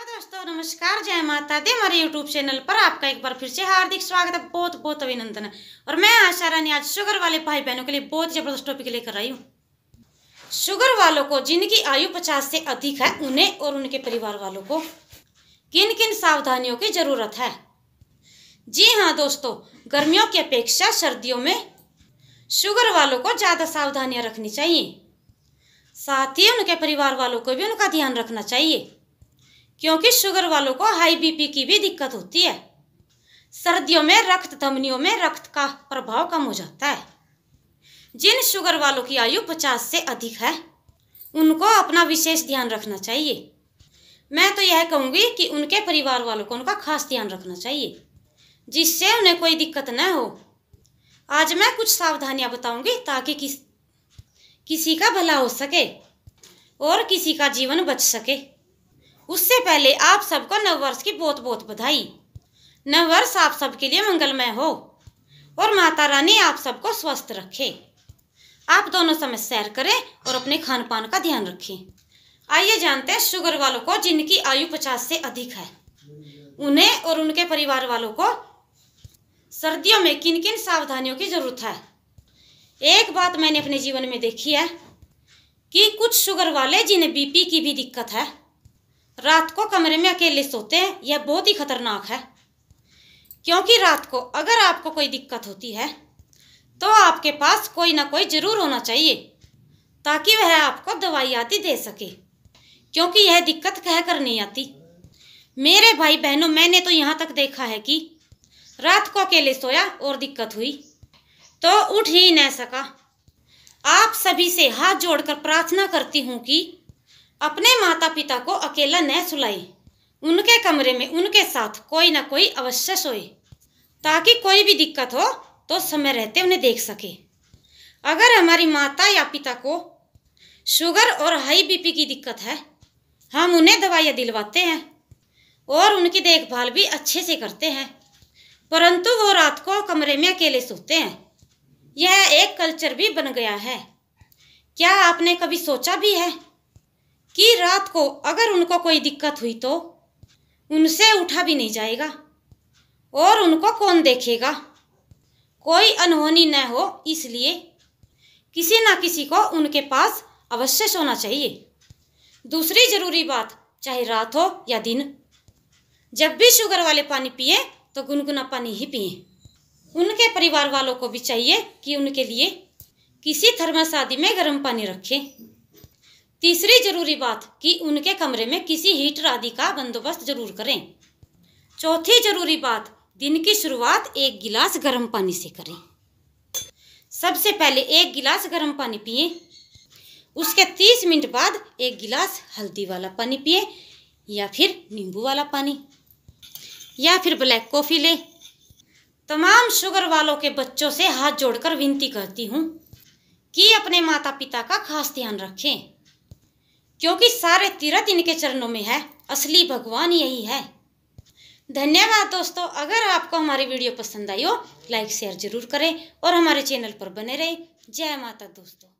hello दोस्तों नमस्कार जय माता दी हमारे यूट्यूब चैनल पर आपका एक बार फिर से हार्दिक स्वागत है बहुत बहुत अभिनंदन है और मैं आशा रानी आज शुगर वाले भाई बहनों के लिए बहुत जबरदस्त टॉपिक लेकर आई हूँ शुगर वालों को जिनकी आयु पचास से अधिक है उन्हें और उनके परिवार वालों को किन किन सावधानियों की ज़रूरत है जी हाँ दोस्तों गर्मियों की अपेक्षा सर्दियों में शुगर वालों को ज़्यादा सावधानियाँ रखनी चाहिए साथ ही उनके परिवार वालों को भी उनका ध्यान रखना चाहिए क्योंकि शुगर वालों को हाई बीपी की भी दिक्कत होती है सर्दियों में रक्त धमनियों में रक्त का प्रभाव कम हो जाता है जिन शुगर वालों की आयु 50 से अधिक है उनको अपना विशेष ध्यान रखना चाहिए मैं तो यह कहूँगी कि उनके परिवार वालों को उनका खास ध्यान रखना चाहिए जिससे उन्हें कोई दिक्कत न हो आज मैं कुछ सावधानियाँ बताऊँगी ताकि किस किसी का भला हो सके और किसी का जीवन बच सके उससे पहले आप सबको नववर्ष की बहुत बहुत बधाई नववर्ष आप सबके लिए मंगलमय हो और माता रानी आप सबको स्वस्थ रखे आप दोनों समय सैर करें और अपने खान पान का ध्यान रखें आइए जानते हैं शुगर वालों को जिनकी आयु पचास से अधिक है उन्हें और उनके परिवार वालों को सर्दियों में किन किन सावधानियों की ज़रूरत है एक बात मैंने अपने जीवन में देखी है कि कुछ शुगर वाले जिन्हें बीपी की भी दिक्कत है रात को कमरे में अकेले सोते हैं यह बहुत ही खतरनाक है क्योंकि रात को अगर आपको कोई दिक्कत होती है तो आपके पास कोई ना कोई ज़रूर होना चाहिए ताकि वह आपको दवाई आदि दे सके क्योंकि यह दिक्कत कह कर नहीं आती मेरे भाई बहनों मैंने तो यहाँ तक देखा है कि रात को अकेले सोया और दिक्कत हुई तो उठ ही नहीं सका आप सभी से हाथ जोड़कर प्रार्थना करती हूँ कि अपने माता पिता को अकेला न सुलाए उनके कमरे में उनके साथ कोई ना कोई अवश्य सोए ताकि कोई भी दिक्कत हो तो समय रहते उन्हें देख सके अगर हमारी माता या पिता को शुगर और हाई बीपी की दिक्कत है हम उन्हें दवाइयाँ दिलवाते हैं और उनकी देखभाल भी अच्छे से करते हैं परंतु वो रात को कमरे में अकेले सोते हैं यह एक कल्चर भी बन गया है क्या आपने कभी सोचा भी है कि रात को अगर उनको कोई दिक्कत हुई तो उनसे उठा भी नहीं जाएगा और उनको कौन देखेगा कोई अनहोनी न हो इसलिए किसी ना किसी को उनके पास अवश्य सोना चाहिए दूसरी जरूरी बात चाहे रात हो या दिन जब भी शुगर वाले पानी पिए तो गुनगुना पानी ही पिए उनके परिवार वालों को भी चाहिए कि उनके लिए किसी थर्मस आदि में गर्म पानी रखें तीसरी जरूरी बात कि उनके कमरे में किसी हीटर आदि का बंदोबस्त जरूर करें चौथी जरूरी बात दिन की शुरुआत एक गिलास गर्म पानी से करें सबसे पहले एक गिलास गर्म पानी पिए उसके तीस मिनट बाद एक गिलास हल्दी वाला पानी पिए या फिर नींबू वाला पानी या फिर ब्लैक कॉफ़ी लें तमाम शुगर वालों के बच्चों से हाथ जोड़कर विनती करती हूँ कि अपने माता पिता का खास ध्यान रखें क्योंकि सारे तीर्थ इनके चरणों में है असली भगवान यही है धन्यवाद दोस्तों अगर आपको हमारी वीडियो पसंद आई हो लाइक शेयर जरूर करें और हमारे चैनल पर बने रहें जय माता दोस्तों